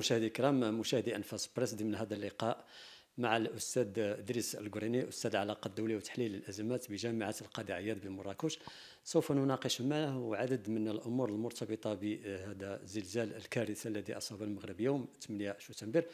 مشاهدي الكرام مشاهدي انفاس بريس ضمن هذا اللقاء مع الاستاذ ادريس القريني استاذ علاقات الدوليه وتحليل الازمات بجامعه القاضي عياد بمراكش سوف نناقش معه عدد من الامور المرتبطه بهذا الزلزال الكارثي الذي اصاب المغرب يوم 8 شتنبر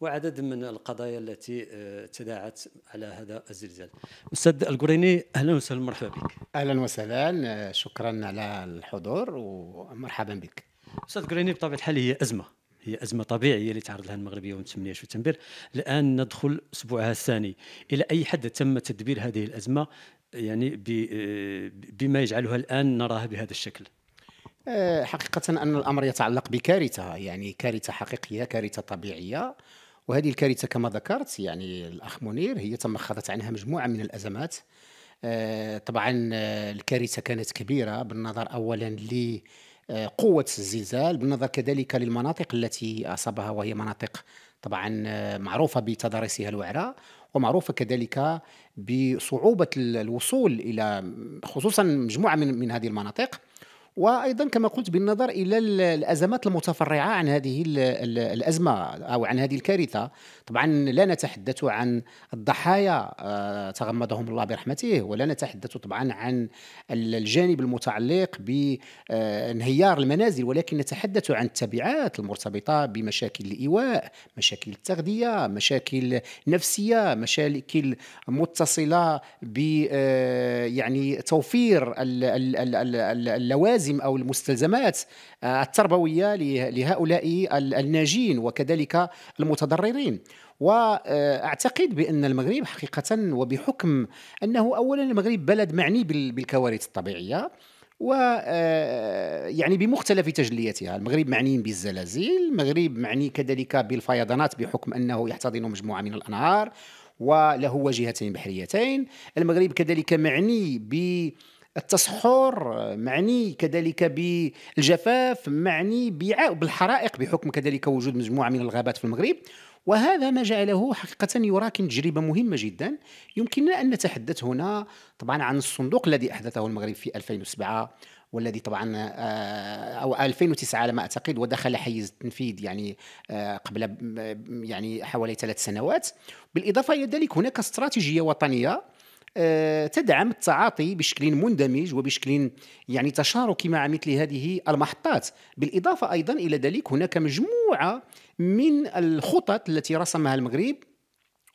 وعدد من القضايا التي آه، تداعت على هذا الزلزال. استاذ القريني اهلا وسهلا مرحبا بك. اهلا وسهلا آه، شكرا على الحضور ومرحبا بك. استاذ القريني بطبيعه الحال هي ازمه هي ازمه طبيعيه اللي تعرض لها المغرب يوم 8 شتنبر الان ندخل اسبوعها الثاني الى اي حد تم تدبير هذه الازمه يعني آه، بما يجعلها الان نراها بهذا الشكل آه، حقيقة أن الأمر يتعلق بكارثة يعني كارثة حقيقية كارثة طبيعية وهذه الكارثة كما ذكرت يعني الأخ منير هي تمخضت عنها مجموعة من الأزمات آه، طبعا الكارثة كانت كبيرة بالنظر أولا قوة الزلزال بالنظر كذلك للمناطق التي أصابها وهي مناطق طبعا آه، معروفة بتضاريسها الوعرة ومعروفة كذلك بصعوبة الوصول إلى خصوصا مجموعة من, هذه المناطق وايضا كما قلت بالنظر الى الازمات المتفرعه عن هذه الازمه او عن هذه الكارثه طبعا لا نتحدث عن الضحايا آه، تغمدهم الله برحمته ولا نتحدث طبعا عن الجانب المتعلق بانهيار المنازل ولكن نتحدث عن التبعات المرتبطه بمشاكل الايواء مشاكل التغذيه مشاكل نفسيه مشاكل متصله ب آه، يعني توفير اللوازم اللوازم او المستلزمات آه، التربويه لهؤلاء الناجين وكذلك المتضررين واعتقد بان المغرب حقيقه وبحكم انه اولا المغرب بلد معني بالكوارث الطبيعيه و آه، يعني بمختلف تجلياتها المغرب معني بالزلازل المغرب معني كذلك بالفيضانات بحكم انه يحتضن مجموعه من الانهار وله واجهتين بحريتين المغرب كذلك معني ب التصحر معني كذلك بالجفاف معني بالحرائق بحكم كذلك وجود مجموعة من الغابات في المغرب وهذا ما جعله حقيقة يراكم تجربة مهمة جدا يمكننا أن نتحدث هنا طبعا عن الصندوق الذي أحدثه المغرب في 2007 والذي طبعا آه، او 2009 على ما اعتقد ودخل حيز التنفيذ يعني آه، قبل آه، يعني حوالي ثلاث سنوات بالاضافه الى ذلك هناك استراتيجيه وطنيه آه، تدعم التعاطي بشكل مندمج وبشكل يعني تشاركي مع مثل هذه المحطات بالإضافة أيضا إلى ذلك هناك مجموعة من الخطط التي رسمها المغرب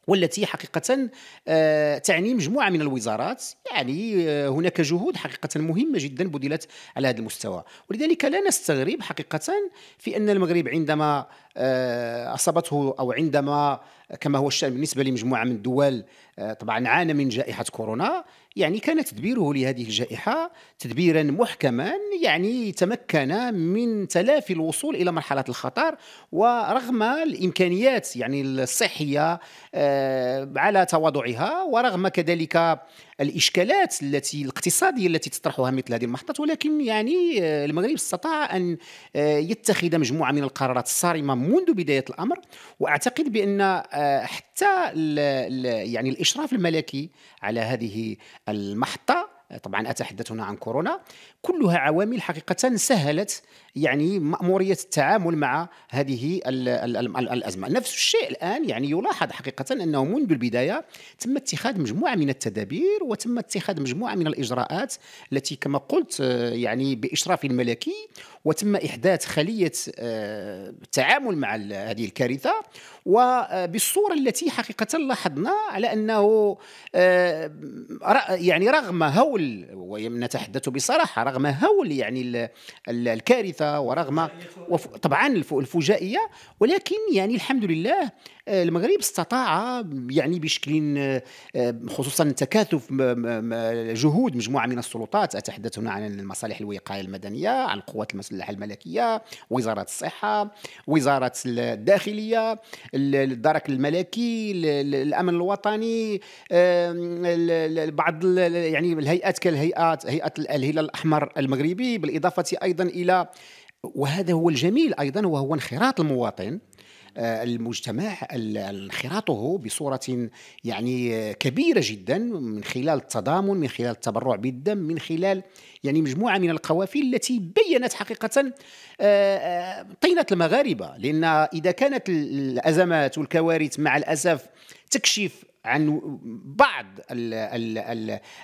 والتي حقيقة آه، تعني مجموعة من الوزارات يعني آه، هناك جهود حقيقة مهمة جدا بذلت على هذا المستوى ولذلك لا نستغرب حقيقة في أن المغرب عندما آه، اصابته او عندما كما هو الشان بالنسبه لمجموعه من الدول آه، طبعا عانى من جائحه كورونا يعني كان تدبيره لهذه الجائحه تدبيرا محكما يعني تمكن من تلافي الوصول الى مرحله الخطر ورغم الامكانيات يعني الصحيه آه، على تواضعها ورغم كذلك الاشكالات التي الاقتصاديه التي تطرحها مثل هذه المحطات ولكن يعني آه، المغرب استطاع ان آه، يتخذ مجموعه من القرارات الصارمه منذ بدايه الامر واعتقد بان آه، حتى يعني الاشراف الملكي على هذه المحطه طبعا اتحدث هنا عن كورونا كلها عوامل حقيقه سهلت يعني ماموريه التعامل مع هذه الـ الـ الـ الازمه نفس الشيء الان يعني يلاحظ حقيقه انه منذ البدايه تم اتخاذ مجموعه من التدابير وتم اتخاذ مجموعه من الاجراءات التي كما قلت آه، يعني باشراف ملكي وتم احداث خليه التعامل آه، مع هذه الكارثه وبالصورة التي حقيقة لاحظنا على أنه آه، يعني رغم هول ونتحدث بصراحة رغم هول يعني الكارثة ورغم طبعا الفجائية ولكن يعني الحمد لله آه، المغرب استطاع يعني بشكل آه، خصوصا تكاثف جهود مجموعه من السلطات اتحدث هنا عن المصالح الوقايه المدنيه عن القوات المسلحه الملكيه وزاره الصحه وزاره الداخليه الدرك الملكي الامن الوطني بعض يعني الهيئات كالهيئات هيئه الهلال الاحمر المغربي بالاضافه ايضا الى وهذا هو الجميل ايضا وهو انخراط المواطن آه، المجتمع انخراطه بصورة يعني آه، كبيرة جدا من خلال التضامن من خلال التبرع بالدم من خلال يعني مجموعة من القوافل التي بينت حقيقة آه، طينة المغاربة لأن إذا كانت الأزمات والكوارث مع الأسف تكشف عن بعض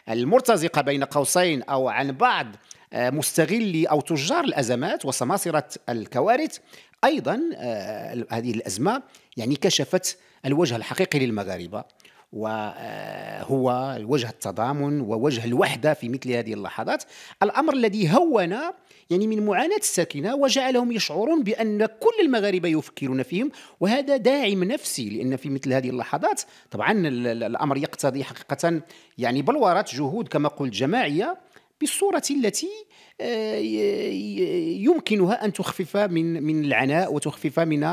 المرتزقة بين قوسين أو عن بعض مستغلي او تجار الازمات وسماسره الكوارث ايضا آه، هذه الازمه يعني كشفت الوجه الحقيقي للمغاربه وهو آه، وجه التضامن ووجه الوحده في مثل هذه اللحظات الامر الذي هون يعني من معاناه الساكنه وجعلهم يشعرون بان كل المغاربه يفكرون فيهم وهذا داعم نفسي لان في مثل هذه اللحظات طبعا الامر يقتضي حقيقه يعني بلوره جهود كما قلت جماعيه بالصورة التي آه، يمكنها أن تخفف من من العناء وتخفف من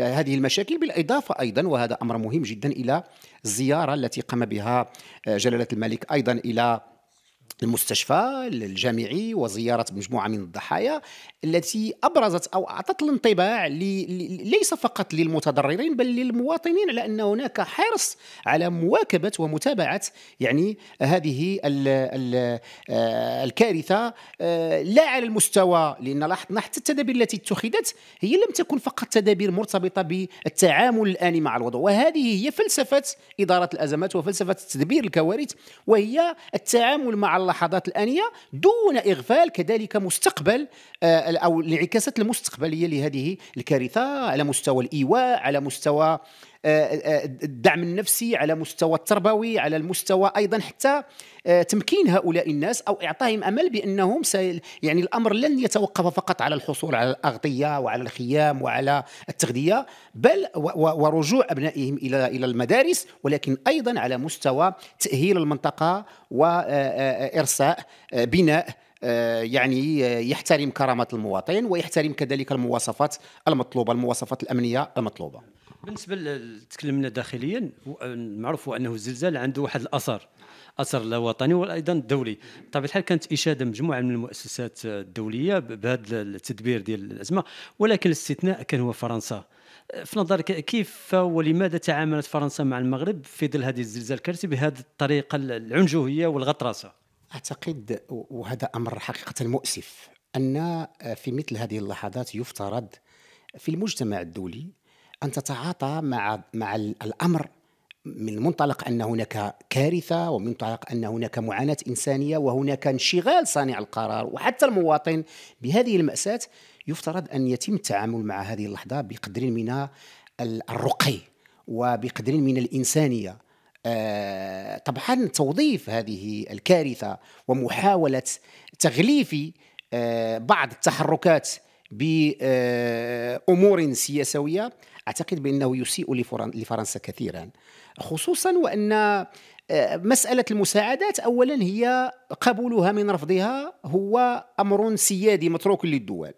هذه المشاكل بالإضافة أيضا وهذا أمر مهم جدا إلى الزيارة التي قام بها آه، جلالة الملك أيضا إلى المستشفى الجامعي وزيارة مجموعة من الضحايا التي أبرزت أو أعطت الانطباع ليس فقط للمتضررين بل للمواطنين على أن هناك حرص على مواكبة ومتابعة يعني هذه الـ الـ آه، الكارثة آه، لا على المستوى لأن لاحظنا حتى التدابير التي اتخذت هي لم تكن فقط تدابير مرتبطة بالتعامل الآن مع الوضع وهذه هي فلسفة إدارة الأزمات وفلسفة تدبير الكوارث وهي التعامل مع اللحظات الآنية دون إغفال كذلك مستقبل آه، أو الانعكاسات المستقبلية لهذه الكارثة على مستوى الإيواء على مستوى آه، آه، الدعم النفسي على مستوى التربوي على المستوى ايضا حتى آه، تمكين هؤلاء الناس او اعطائهم امل بانهم سي يعني الامر لن يتوقف فقط على الحصول على الاغطيه وعلى الخيام وعلى التغذيه بل ورجوع ابنائهم الى الى المدارس ولكن ايضا على مستوى تاهيل المنطقه وارساء بناء يعني يحترم كرامه المواطن ويحترم كذلك المواصفات المطلوبه المواصفات الامنيه المطلوبه بالنسبه تكلمنا داخليا معروف انه الزلزال عنده واحد الاثر اثر لا وطني ولا ايضا دولي بطبيعه طيب، الحال كانت اشاده مجموعه من المؤسسات الدوليه بهذا التدبير ديال الازمه ولكن الاستثناء كان هو فرنسا في نظرك كيف ولماذا تعاملت فرنسا مع المغرب في ظل هذه الزلزال الكارثي بهذه الطريقه العنجهيه والغطرسه اعتقد وهذا امر حقيقه مؤسف ان في مثل هذه اللحظات يفترض في المجتمع الدولي ان تتعاطى مع مع الامر من منطلق ان هناك كارثه ومن منطلق ان هناك معاناه انسانيه وهناك انشغال صانع القرار وحتى المواطن بهذه الماساه يفترض ان يتم التعامل مع هذه اللحظه بقدر من الرقي وبقدر من الانسانيه آه، طبعا توظيف هذه الكارثه ومحاوله تغليف آه، بعض التحركات بامور سياسويه اعتقد بانه يسيء لفرنسا كثيرا خصوصا وان آه، مسألة المساعدات أولا هي قبولها من رفضها هو أمر سيادي متروك للدول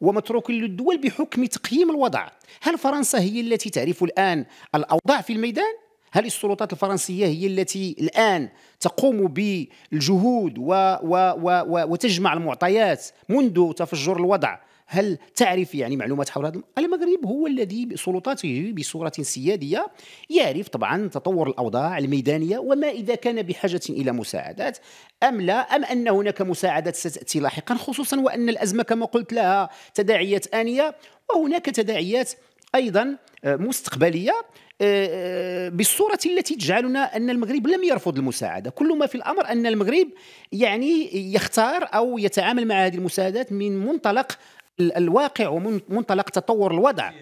ومتروك للدول بحكم تقييم الوضع هل فرنسا هي التي تعرف الآن الأوضاع في الميدان؟ هل السلطات الفرنسية هي التي الآن تقوم بالجهود و و و وتجمع المعطيات منذ تفجر الوضع هل تعرف يعني معلومات حول هذا المغرب هو الذي بسلطاته بصورة سيادية يعرف طبعا تطور الأوضاع الميدانية وما إذا كان بحاجة إلى مساعدات أم لا أم أن هناك مساعدات ستأتي لاحقا خصوصا وأن الأزمة كما قلت لها تداعيات آنية وهناك تداعيات أيضا مستقبليه آه، آه، بالصورة التي تجعلنا أن المغرب لم يرفض المساعدة كل ما في الأمر أن المغرب يعني يختار أو يتعامل مع هذه المساعدات من منطلق الواقع ومنطلق تطور الوضع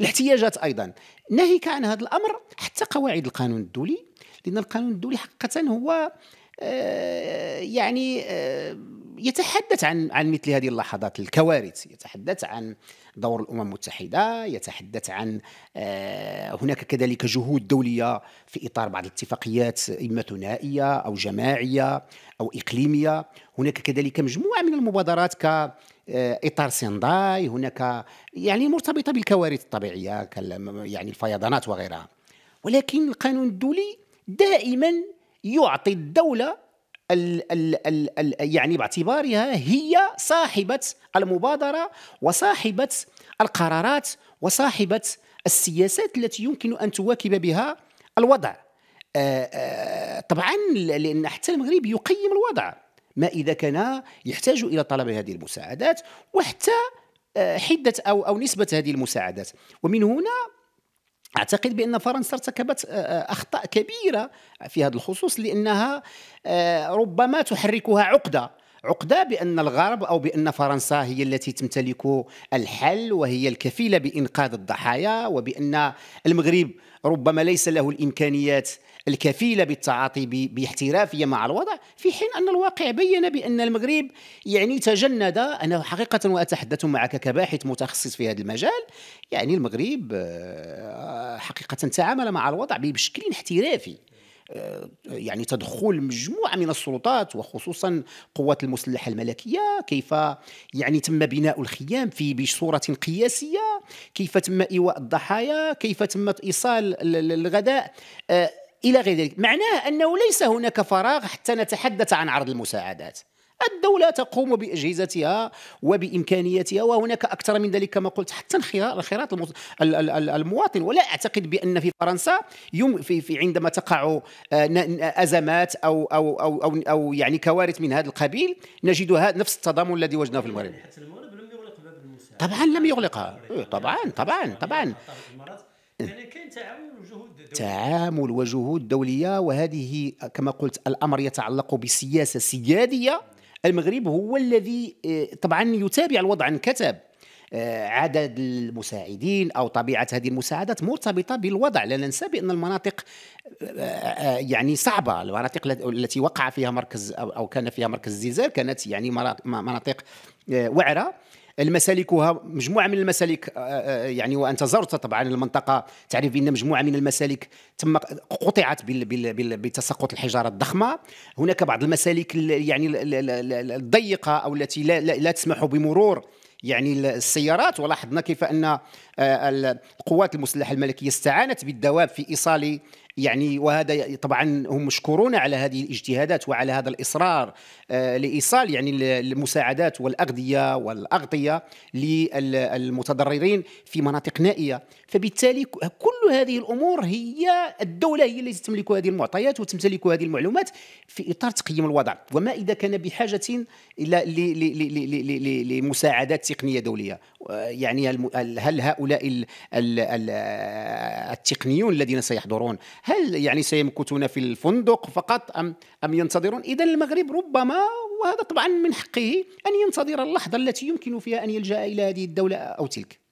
الاحتياجات ايضا ناهيك عن هذا الامر حتى قواعد القانون الدولي لان القانون الدولي حقيقه هو آه، يعني آه، يتحدث عن عن مثل هذه اللحظات الكوارث يتحدث عن دور الامم المتحده يتحدث عن آه، هناك كذلك جهود دوليه في اطار بعض الاتفاقيات اما ثنائيه او جماعيه او اقليميه هناك كذلك مجموعه من المبادرات ك آه، اطار سنداي هناك يعني مرتبطه بالكوارث الطبيعيه يعني الفيضانات وغيرها ولكن القانون الدولي دائما يعطي الدوله ال ال ال ال يعني باعتبارها هي صاحبة المبادرة وصاحبة القرارات وصاحبة السياسات التي يمكن أن تواكب بها الوضع آه، آه، طبعا لأن حتى المغرب يقيم الوضع ما إذا كان يحتاج إلى طلب هذه المساعدات وحتى آه، حدة أو أو نسبة هذه المساعدات ومن هنا اعتقد بان فرنسا ارتكبت آه، آه، اخطاء كبيره في هذا الخصوص لانها آه، ربما تحركها عقده عقده بان الغرب او بان فرنسا هي التي تمتلك الحل وهي الكفيله بانقاذ الضحايا وبان المغرب ربما ليس له الامكانيات الكفيله بالتعاطي باحترافيه مع الوضع في حين ان الواقع بين بان المغرب يعني تجند انا حقيقه واتحدث معك كباحث متخصص في هذا المجال يعني المغرب آه، حقيقه تعامل مع الوضع بشكل احترافي يعني تدخل مجموعه من السلطات وخصوصا قوات المسلحه الملكيه كيف يعني تم بناء الخيام في بصوره قياسيه كيف تم ايواء الضحايا كيف تم ايصال الغذاء آه، الى غير ذلك معناه انه ليس هناك فراغ حتى نتحدث عن عرض المساعدات الدولة تقوم بأجهزتها وبإمكانياتها وهناك أكثر من ذلك كما قلت حتى انخراط المواطن ولا أعتقد بأن في فرنسا في, في عندما تقع آه، أزمات أو أو أو أو, أو يعني كوارث من هذا القبيل نجد نفس التضامن الذي وجدناه في المغرب طبعا لم يغلقها طبعا إيه، طبعا طبعا يعني كاين إيه. تعاون وجهود دولية. تعامل وجهود دوليه وهذه كما قلت الامر يتعلق بسياسه سياديه المغرب هو الذي آه، طبعا يتابع الوضع كتب آه، عدد المساعدين او طبيعه هذه المساعدات مرتبطه بالوضع لا ننسى بان المناطق آه، يعني صعبه المناطق التي وقع فيها مركز او كان فيها مركز الزلزال كانت يعني مناطق وعره المسالكها مجموعه من المسالك آه، آه، يعني وانت زرت طبعا المنطقه تعرف بان مجموعه من المسالك تم قطعت بتساقط الحجاره الضخمه هناك بعض المسالك يعني الضيقه او التي لا, لا, لا تسمح بمرور يعني السيارات ولاحظنا كيف ان آه، القوات المسلحه الملكيه استعانت بالدواب في ايصال يعني وهذا طبعا هم مشكورون على هذه الاجتهادات وعلى هذا الاصرار آه، لايصال يعني المساعدات والاغذيه والاغطيه للمتضررين في مناطق نائيه فبالتالي كل كل هذه الامور هي الدوله هي التي تملك هذه المعطيات وتمتلك هذه المعلومات في اطار تقييم الوضع وما اذا كان بحاجه الى لمساعدات تقنيه دوليه آه، يعني هل هؤلاء التقنيون الذين سيحضرون هل يعني سيمكثون في الفندق فقط ام ام ينتظرون اذا المغرب ربما وهذا طبعا من حقه ان ينتظر اللحظه التي يمكن فيها ان يلجا الى هذه الدوله او تلك